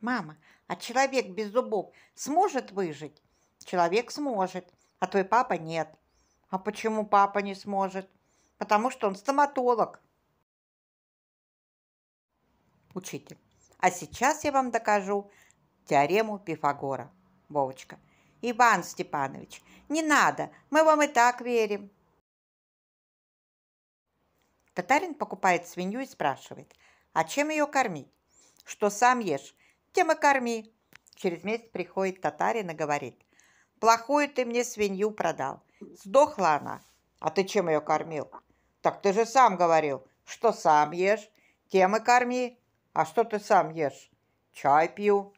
Мама, а человек без зубов сможет выжить? Человек сможет, а твой папа нет. А почему папа не сможет? Потому что он стоматолог. Учитель. А сейчас я вам докажу теорему Пифагора. Вовочка. Иван Степанович, не надо, мы вам и так верим. Татарин покупает свинью и спрашивает, а чем ее кормить? Что сам ешь, тем и корми. Через месяц приходит татарин и говорит, плохую ты мне свинью продал, сдохла она. А ты чем ее кормил? Так ты же сам говорил, что сам ешь, тем и корми. А что ты сам ешь? Чай пью.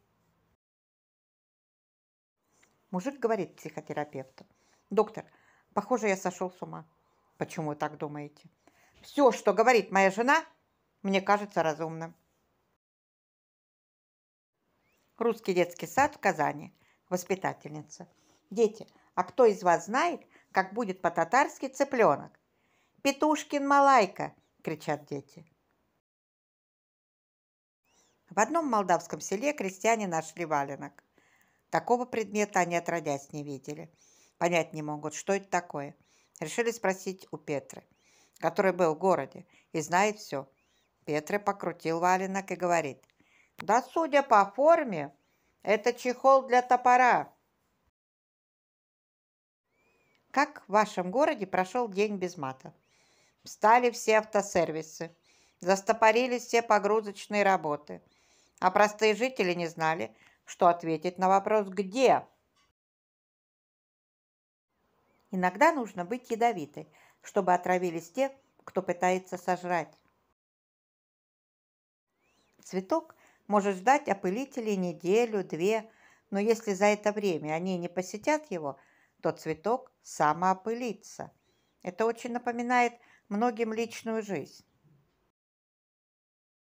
Мужик говорит психотерапевту. Доктор, похоже, я сошел с ума. Почему вы так думаете? Все, что говорит моя жена, мне кажется разумным. Русский детский сад в Казани. Воспитательница. Дети, а кто из вас знает, как будет по-татарски цыпленок? Петушкин малайка, кричат дети. В одном молдавском селе крестьяне нашли валенок. Такого предмета они отродясь не видели. Понять не могут, что это такое. Решили спросить у Петры, который был в городе и знает все. Петра покрутил валенок и говорит, «Да судя по форме, это чехол для топора. Как в вашем городе прошел день без мата? Встали все автосервисы, застопорились все погрузочные работы, а простые жители не знали, что ответить на вопрос «Где?». Иногда нужно быть ядовитой, чтобы отравились те, кто пытается сожрать. Цветок может ждать опылителей неделю, две, но если за это время они не посетят его, то цветок самоопылится. Это очень напоминает многим личную жизнь.